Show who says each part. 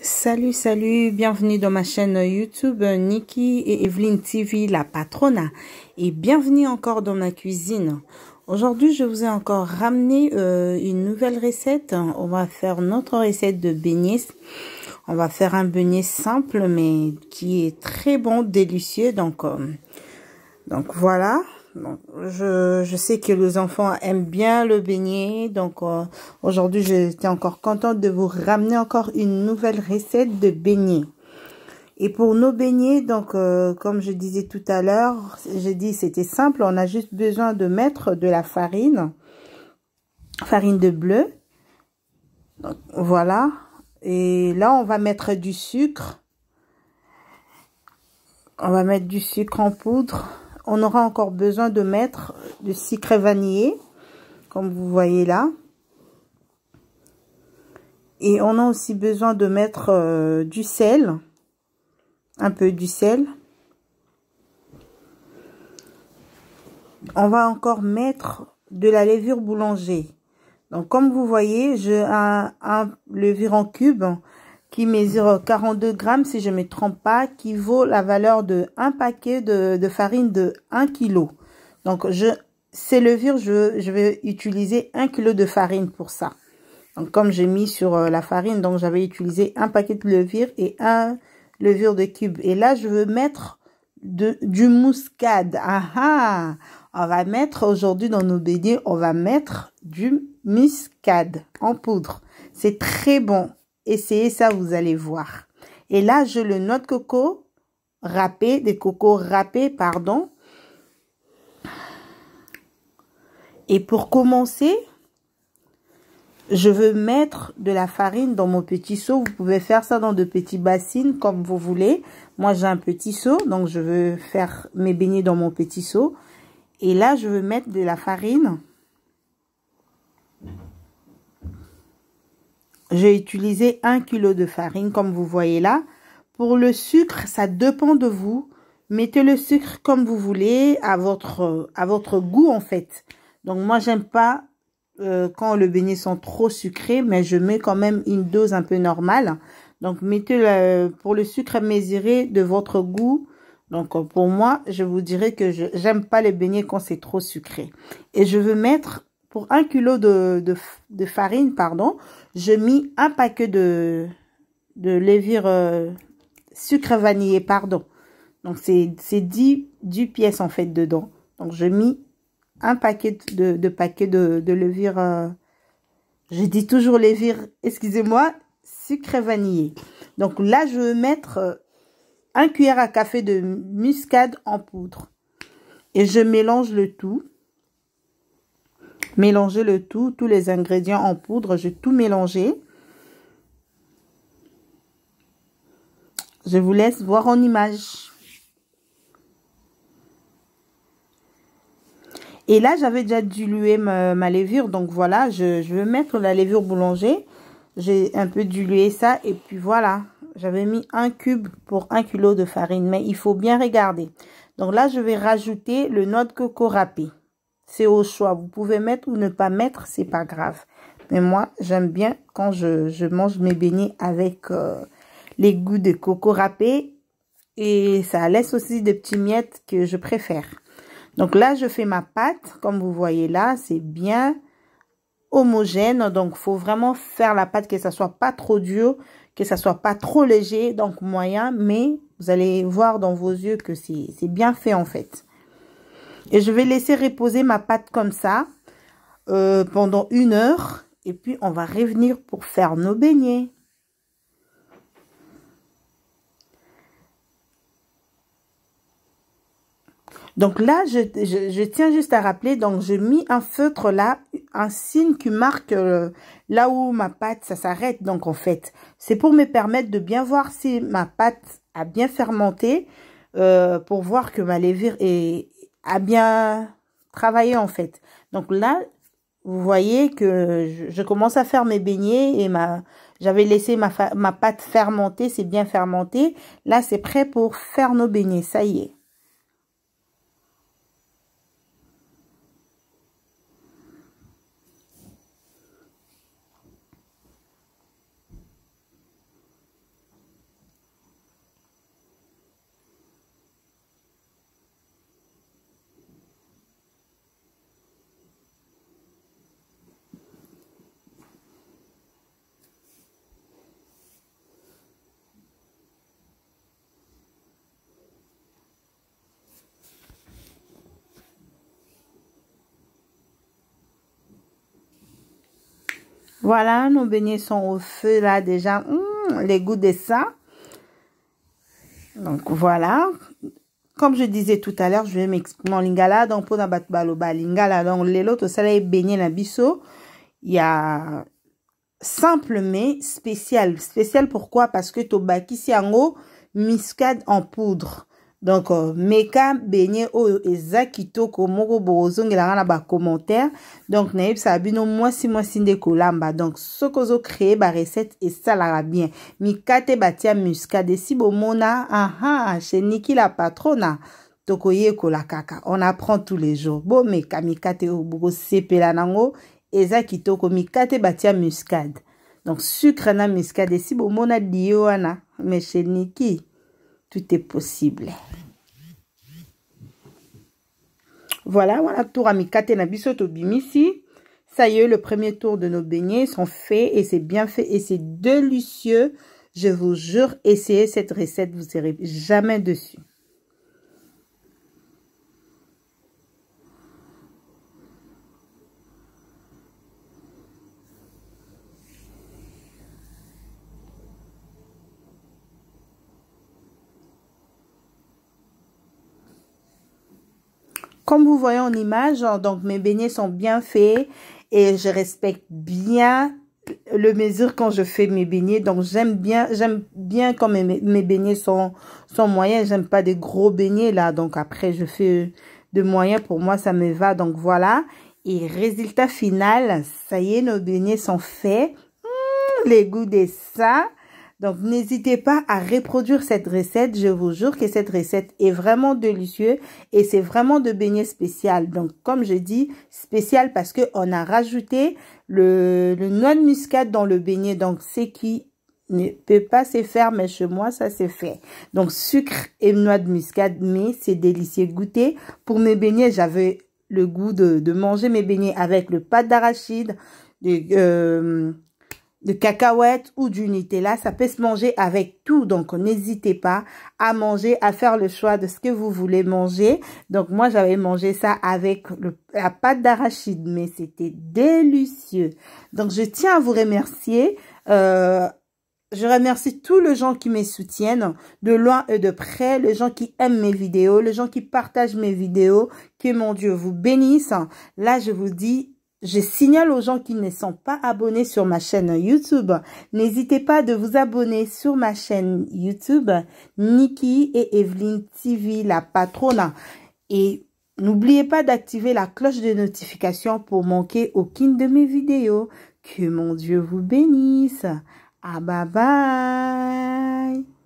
Speaker 1: Salut, salut, bienvenue dans ma chaîne YouTube Nikki et Evelyne TV, la patrona. Et bienvenue encore dans ma cuisine. Aujourd'hui, je vous ai encore ramené euh, une nouvelle recette. On va faire notre recette de beignets. On va faire un beignet simple, mais qui est très bon, délicieux. Donc, euh, donc voilà, je, sais que les enfants aiment bien le beignet, donc euh, aujourd'hui j'étais encore contente de vous ramener encore une nouvelle recette de beignet. Et pour nos beignets, donc euh, comme je disais tout à l'heure, j'ai dit c'était simple, on a juste besoin de mettre de la farine, farine de bleu, voilà. Et là on va mettre du sucre, on va mettre du sucre en poudre on aura encore besoin de mettre du sucre vanillé, comme vous voyez là. Et on a aussi besoin de mettre euh, du sel, un peu du sel. On va encore mettre de la levure boulanger. Donc comme vous voyez, j'ai un, un levure en cube qui mesure 42 grammes si je ne me trompe pas, qui vaut la valeur de un paquet de, farine de 1 kg. Donc, je, ces levures, je, je vais utiliser 1 kg de farine pour ça. Donc, comme j'ai mis sur euh, la farine, donc j'avais utilisé un paquet de levure et un levure de cube. Et là, je veux mettre de, du mouscade. aha ah! On va mettre aujourd'hui dans nos beignets, on va mettre du muscade en poudre. C'est très bon. Essayez ça, vous allez voir. Et là, je le note coco râpé, des cocos râpés, pardon. Et pour commencer, je veux mettre de la farine dans mon petit seau. Vous pouvez faire ça dans de petits bassines comme vous voulez. Moi, j'ai un petit seau, donc je veux faire mes beignets dans mon petit seau. Et là, je veux mettre de la farine. j'ai utilisé 1 kg de farine, comme vous voyez là. Pour le sucre, ça dépend de vous. Mettez le sucre comme vous voulez, à votre, à votre goût en fait. Donc moi, j'aime pas euh, quand le beignet sont trop sucrés, mais je mets quand même une dose un peu normale. Donc mettez pour le sucre, mesuré de votre goût. Donc pour moi, je vous dirais que je j'aime pas les beignets quand c'est trop sucré. Et je veux mettre pour un kilo de, de farine, pardon, je mis un paquet de, de levure euh, sucre vanillé, pardon. Donc, c'est 10, pièces en fait dedans. Donc, je mis un paquet de, de de, de levure. Euh, je dis toujours levure, excusez-moi, sucre vanillé. Donc là, je vais mettre euh, un cuillère à café de muscade en poudre. Et je mélange le tout. Mélanger le tout, tous les ingrédients en poudre. Je tout mélanger. Je vous laisse voir en image. Et là, j'avais déjà dilué ma, lévure, levure. Donc voilà, je, je vais mettre la levure boulanger. J'ai un peu dilué ça. Et puis voilà, j'avais mis un cube pour un kilo de farine. Mais il faut bien regarder. Donc là, je vais rajouter le noix de coco râpé. C'est au choix. Vous pouvez mettre ou ne pas mettre, c'est pas grave. Mais moi, j'aime bien quand je, mange mes beignets avec euh, les goûts de coco râpé. Et ça laisse aussi des petits miettes que je préfère. Donc là, je fais ma pâte. Comme vous voyez là, c'est bien homogène. Donc, faut vraiment faire la pâte que ça soit pas trop dur, que ça soit pas trop léger, donc moyen. Mais vous allez voir dans vos yeux que c'est bien fait en fait. Et je vais laisser reposer ma pâte comme ça euh, pendant une heure. Et puis, on va revenir pour faire nos beignets. Donc là, je, tiens juste à rappeler, donc je mis un feutre là, un signe qui marque euh, là où ma pâte, ça s'arrête. Donc en fait, c'est pour me permettre de bien voir si ma pâte a bien fermenté, euh, pour voir que ma levure est, à bien travailler en fait. Donc là, vous voyez que je, commence à faire mes beignets et ma j'avais laissé ma, ma pâte fermenter, c'est bien fermenté. Là, c'est prêt pour faire nos beignets, ça y est. Voilà, nos beignets sont au feu là déjà. Hum, les goûts de ça. Donc voilà. Comme je disais tout à l'heure, je vais m'expliquer. en lingala. Donc pour la baloba lingala, donc les lotos les beignets, la bisso. Il y a simple mais spécial. Spécial pourquoi? Parce que en siango miscade en poudre. donk euh, meka benye oyo eza kitoko moko boye ozongelanga na bacommentaire donk nayebisaka bino mwasi mwasi nde kolamba donk soki ozokreye barecette esalaka bien mikate batia muscade esi bomona aha cheniki la patrona tokoyekola kaka on apprend tous les jours bomeka mikate oyo bokosepela nango eza kitoko mikate batia muscade donk sucre na muscade esi bomona die wana me cheniki tout est possible Voilà, voilà, tour amikate na au bimisi. Ça y est, le premier tour de nos beignets sont faits et c'est bien fait et c'est délicieux. Je vous jure, essayez cette recette, vous serez jamais dessus. comme vous voyez en image, hein, donc mes beignets sont bien faits et je respecte bien le mesure quand je fais mes beignets. Donc j'aime bien, j'aime bien quand mes, beignets sont, sont moyens. J'aime pas des gros beignets là. Donc après je fais de moyens pour moi ça me va. Donc voilà. Et résultat final, ça y est, nos beignets sont faits. Mmh, les goûts des ça. Donc, n'hésitez pas à reproduire cette recette. Je vous jure que cette recette est vraiment délicieuse et c'est vraiment de beignet spécial. Donc, comme je dis, spécial parce que on a rajouté le, le noix de muscade dans le beignet. Donc, c'est qui ne peut pas se faire, mais chez moi, ça se fait. Donc, sucre et noix de muscade, mais c'est délicieux. Goûter. Pour mes beignets, j'avais le goût de, manger mes beignets avec le pâte d'arachide, euh, de cacahuètes ou du là Ça peut se manger avec tout. Donc, n'hésitez pas à manger, à faire le choix de ce que vous voulez manger. Donc, moi, j'avais mangé ça avec la pâte d'arachide, mais c'était délicieux. Donc, je tiens à vous remercier. Euh, je remercie tous les gens qui me soutiennent, de loin et de près, les gens qui aiment mes vidéos, les gens qui partagent mes vidéos. Que mon Dieu vous bénisse. Là, je vous dis je signale aux gens qui ne sont pas abonnés sur ma chaîne YouTube. N'hésitez pas de vous abonner sur ma chaîne YouTube, Niki et Evelyne TV, la patrona. Et n'oubliez pas d'activer la cloche de notification pour manquer aucune de mes vidéos. Que mon Dieu vous bénisse. Ah bye bye